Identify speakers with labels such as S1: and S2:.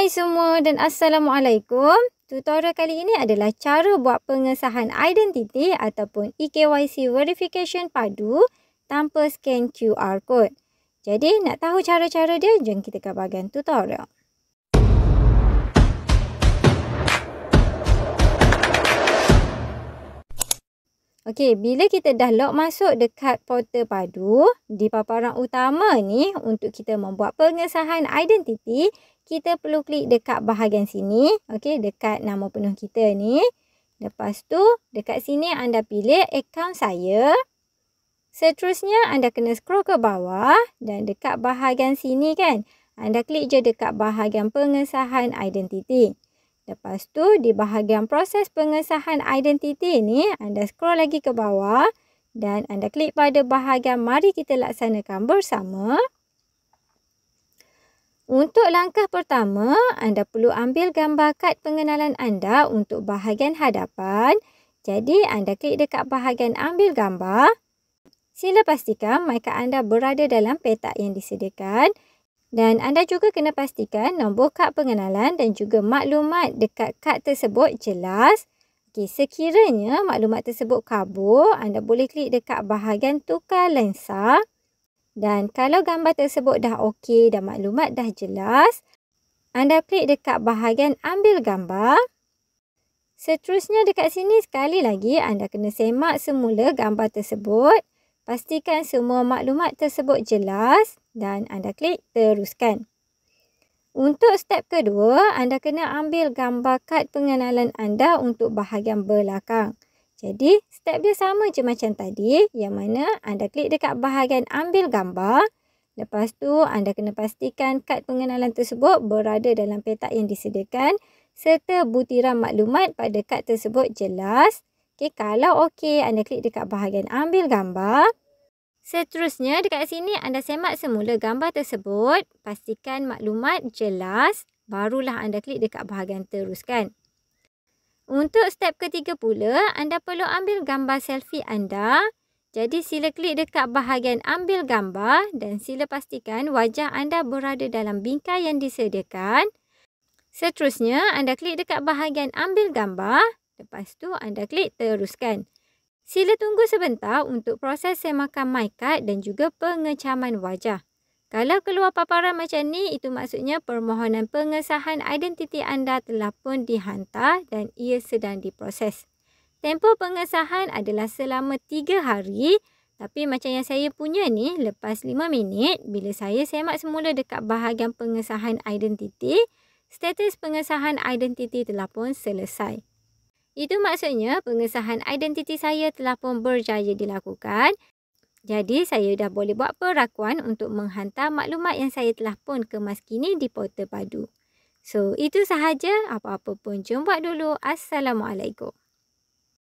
S1: Hai semua dan Assalamualaikum. Tutorial kali ini adalah cara buat pengesahan identiti ataupun EKYC verification padu tanpa scan QR code. Jadi nak tahu cara-cara dia, jom kita ke bahagian tutorial. Okey, bila kita dah log masuk dekat portal padu, di paparan utama ni untuk kita membuat pengesahan identiti, kita perlu klik dekat bahagian sini, okey, dekat nama penuh kita ni. Lepas tu, dekat sini anda pilih akaun saya. Seterusnya, anda kena scroll ke bawah dan dekat bahagian sini kan, anda klik je dekat bahagian pengesahan identiti. Lepas tu di bahagian proses pengesahan identiti ni anda scroll lagi ke bawah dan anda klik pada bahagian mari kita laksanakan bersama. Untuk langkah pertama, anda perlu ambil gambar kad pengenalan anda untuk bahagian hadapan. Jadi anda klik dekat bahagian ambil gambar. Sila pastikan mereka anda berada dalam petak yang disediakan. Dan anda juga kena pastikan nombor kad pengenalan dan juga maklumat dekat kad tersebut jelas. Okey, sekiranya maklumat tersebut kabur, anda boleh klik dekat bahagian tukar lensa. Dan kalau gambar tersebut dah okey dan maklumat dah jelas, anda klik dekat bahagian ambil gambar. Seterusnya dekat sini sekali lagi anda kena semak semula gambar tersebut. Pastikan semua maklumat tersebut jelas dan anda klik teruskan. Untuk step kedua, anda kena ambil gambar kad pengenalan anda untuk bahagian belakang. Jadi, step dia sama je macam tadi yang mana anda klik dekat bahagian ambil gambar. Lepas tu, anda kena pastikan kad pengenalan tersebut berada dalam petak yang disediakan serta butiran maklumat pada kad tersebut jelas. Okay, kalau okey, anda klik dekat bahagian ambil gambar. Seterusnya, dekat sini anda semak semula gambar tersebut. Pastikan maklumat jelas. Barulah anda klik dekat bahagian teruskan. Untuk step ketiga pula, anda perlu ambil gambar selfie anda. Jadi sila klik dekat bahagian ambil gambar dan sila pastikan wajah anda berada dalam bingkai yang disediakan. Seterusnya, anda klik dekat bahagian ambil gambar. Lepas tu anda klik teruskan. Sila tunggu sebentar untuk proses semakan maikat dan juga pengecaman wajah. Kalau keluar paparan macam ni, itu maksudnya permohonan pengesahan identiti anda telah pun dihantar dan ia sedang diproses. Tempoh pengesahan adalah selama 3 hari tapi macam yang saya punya ni, lepas 5 minit bila saya semak semula dekat bahagian pengesahan identiti, status pengesahan identiti telah pun selesai. Itu maksudnya pengesahan identiti saya telah pun berjaya dilakukan. Jadi saya dah boleh buat perakuan untuk menghantar maklumat yang saya telah pun kemas kini di portal padu. So itu sahaja. Apa-apa pun jumpa dulu. Assalamualaikum.